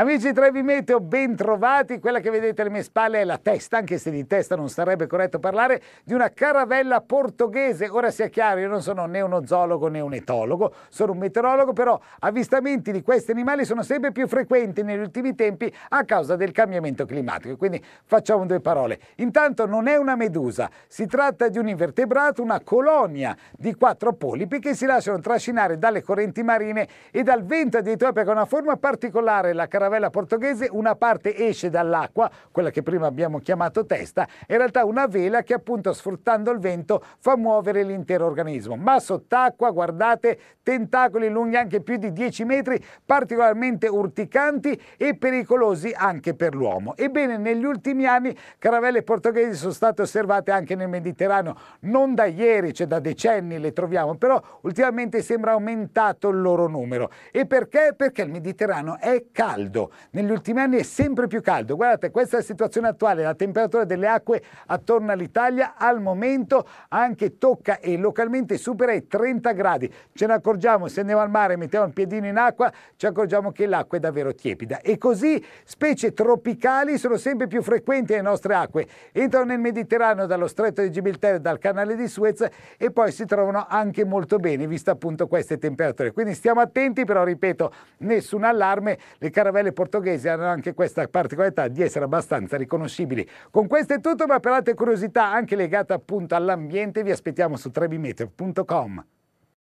Amici Trevi Meteo, ben trovati. Quella che vedete alle mie spalle è la testa, anche se di testa non sarebbe corretto parlare, di una caravella portoghese. Ora sia chiaro, io non sono né uno zoologo né un etologo, sono un meteorologo, però avvistamenti di questi animali sono sempre più frequenti negli ultimi tempi a causa del cambiamento climatico. Quindi facciamo due parole. Intanto non è una medusa, si tratta di un invertebrato, una colonia di quattro polipi che si lasciano trascinare dalle correnti marine e dal vento addirittura perché ha una forma particolare la caravella caravella portoghese una parte esce dall'acqua, quella che prima abbiamo chiamato testa, è in realtà una vela che appunto sfruttando il vento fa muovere l'intero organismo. Ma sott'acqua, guardate, tentacoli lunghi anche più di 10 metri, particolarmente urticanti e pericolosi anche per l'uomo. Ebbene, negli ultimi anni caravelle portoghesi sono state osservate anche nel Mediterraneo, non da ieri, cioè da decenni le troviamo, però ultimamente sembra aumentato il loro numero. E perché? Perché il Mediterraneo è caldo caldo, negli ultimi anni è sempre più caldo. Guardate, questa è la situazione attuale, la temperatura delle acque attorno all'Italia al momento anche tocca e localmente supera i 30 gradi. Ce ne accorgiamo se andiamo al mare e mettiamo il piedino in acqua, ci accorgiamo che l'acqua è davvero tiepida. E così specie tropicali sono sempre più frequenti nelle nostre acque. Entrano nel Mediterraneo dallo stretto di Gibilterra e dal canale di Suez e poi si trovano anche molto bene, vista appunto queste temperature. Quindi stiamo attenti, però ripeto, nessun allarme, le caravelle caramelle portoghesi hanno anche questa particolarità di essere abbastanza riconoscibili. Con questo è tutto, ma per altre curiosità anche legate appunto all'ambiente vi aspettiamo su trebimeter.com.